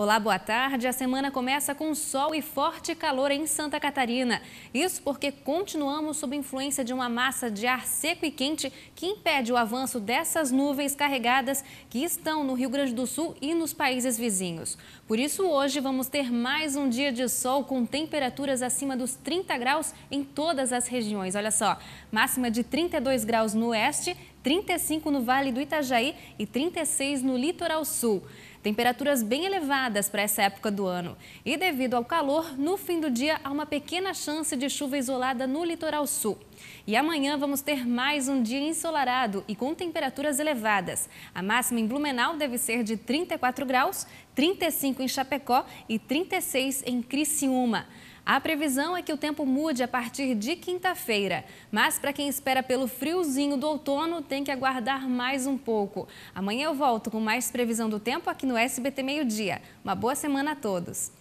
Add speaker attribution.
Speaker 1: Olá, boa tarde. A semana começa com sol e forte calor em Santa Catarina. Isso porque continuamos sob influência de uma massa de ar seco e quente que impede o avanço dessas nuvens carregadas que estão no Rio Grande do Sul e nos países vizinhos. Por isso, hoje vamos ter mais um dia de sol com temperaturas acima dos 30 graus em todas as regiões. Olha só, máxima de 32 graus no oeste, 35 no Vale do Itajaí e 36 no Litoral Sul. Temperaturas bem elevadas para essa época do ano. E devido ao calor, no fim do dia há uma pequena chance de chuva isolada no litoral sul. E amanhã vamos ter mais um dia ensolarado e com temperaturas elevadas. A máxima em Blumenau deve ser de 34 graus, 35 em Chapecó e 36 em Criciúma. A previsão é que o tempo mude a partir de quinta-feira, mas para quem espera pelo friozinho do outono, tem que aguardar mais um pouco. Amanhã eu volto com mais previsão do tempo aqui no SBT Meio Dia. Uma boa semana a todos.